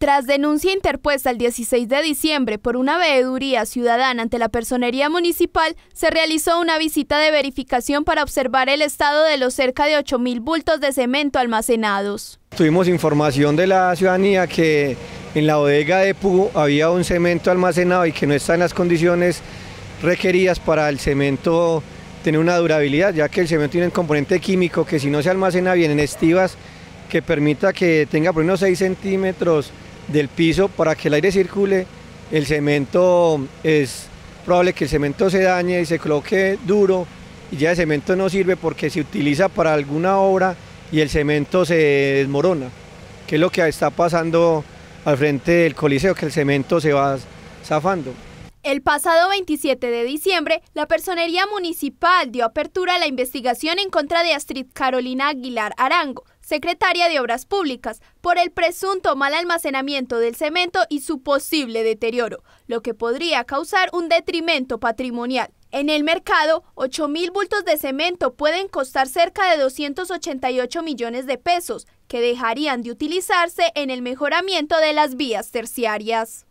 Tras denuncia interpuesta el 16 de diciembre por una veeduría ciudadana ante la personería municipal, se realizó una visita de verificación para observar el estado de los cerca de 8.000 bultos de cemento almacenados. Tuvimos información de la ciudadanía que en la bodega de Pugo había un cemento almacenado y que no está en las condiciones requeridas para el cemento tener una durabilidad, ya que el cemento tiene un componente químico que si no se almacena bien en estivas, que permita que tenga por unos 6 centímetros del piso para que el aire circule, el cemento es probable que el cemento se dañe y se coloque duro y ya el cemento no sirve porque se utiliza para alguna obra y el cemento se desmorona, que es lo que está pasando al frente del coliseo, que el cemento se va zafando. El pasado 27 de diciembre, la Personería Municipal dio apertura a la investigación en contra de Astrid Carolina Aguilar Arango, secretaria de Obras Públicas, por el presunto mal almacenamiento del cemento y su posible deterioro, lo que podría causar un detrimento patrimonial. En el mercado, 8.000 bultos de cemento pueden costar cerca de 288 millones de pesos, que dejarían de utilizarse en el mejoramiento de las vías terciarias.